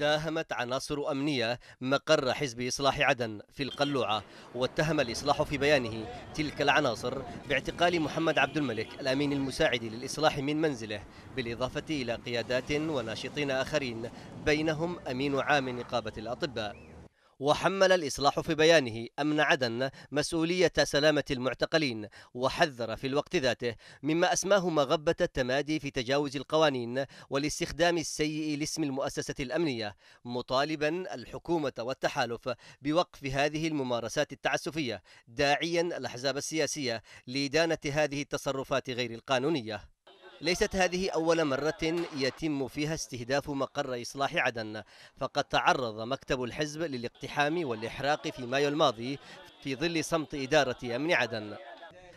داهمت عناصر أمنية مقر حزب إصلاح عدن في القلوعة واتهم الإصلاح في بيانه تلك العناصر باعتقال محمد عبد الملك الأمين المساعد للإصلاح من منزله بالإضافة إلى قيادات وناشطين آخرين بينهم أمين عام نقابة الأطباء وحمل الإصلاح في بيانه أمن عدن مسؤولية سلامة المعتقلين وحذر في الوقت ذاته مما أسماه مغبة التمادي في تجاوز القوانين والاستخدام السيء لاسم المؤسسة الأمنية مطالبا الحكومة والتحالف بوقف هذه الممارسات التعسفية داعيا الأحزاب السياسية لإدانة هذه التصرفات غير القانونية ليست هذه أول مرة يتم فيها استهداف مقر إصلاح عدن فقد تعرض مكتب الحزب للاقتحام والإحراق في مايو الماضي في ظل صمت إدارة أمن عدن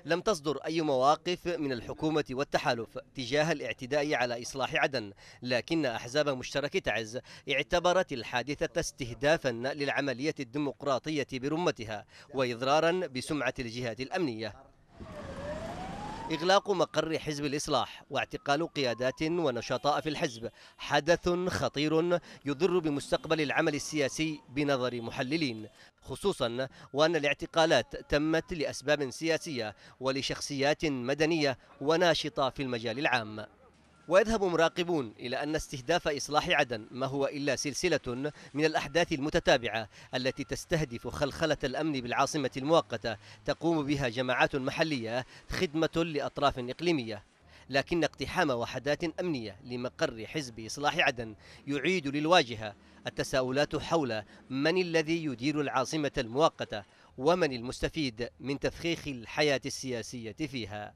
لم تصدر أي مواقف من الحكومة والتحالف تجاه الاعتداء على إصلاح عدن لكن أحزاب مشترك تعز اعتبرت الحادثة استهدافا للعملية الديمقراطية برمتها وإضرارا بسمعة الجهات الأمنية إغلاق مقر حزب الإصلاح واعتقال قيادات ونشطاء في الحزب حدث خطير يضر بمستقبل العمل السياسي بنظر محللين خصوصا وأن الاعتقالات تمت لأسباب سياسية ولشخصيات مدنية وناشطة في المجال العام ويذهب مراقبون إلى أن استهداف إصلاح عدن ما هو إلا سلسلة من الأحداث المتتابعة التي تستهدف خلخلة الأمن بالعاصمة المؤقتة تقوم بها جماعات محلية خدمة لأطراف إقليمية لكن اقتحام وحدات أمنية لمقر حزب إصلاح عدن يعيد للواجهة التساؤلات حول من الذي يدير العاصمة المؤقتة ومن المستفيد من تفخيخ الحياة السياسية فيها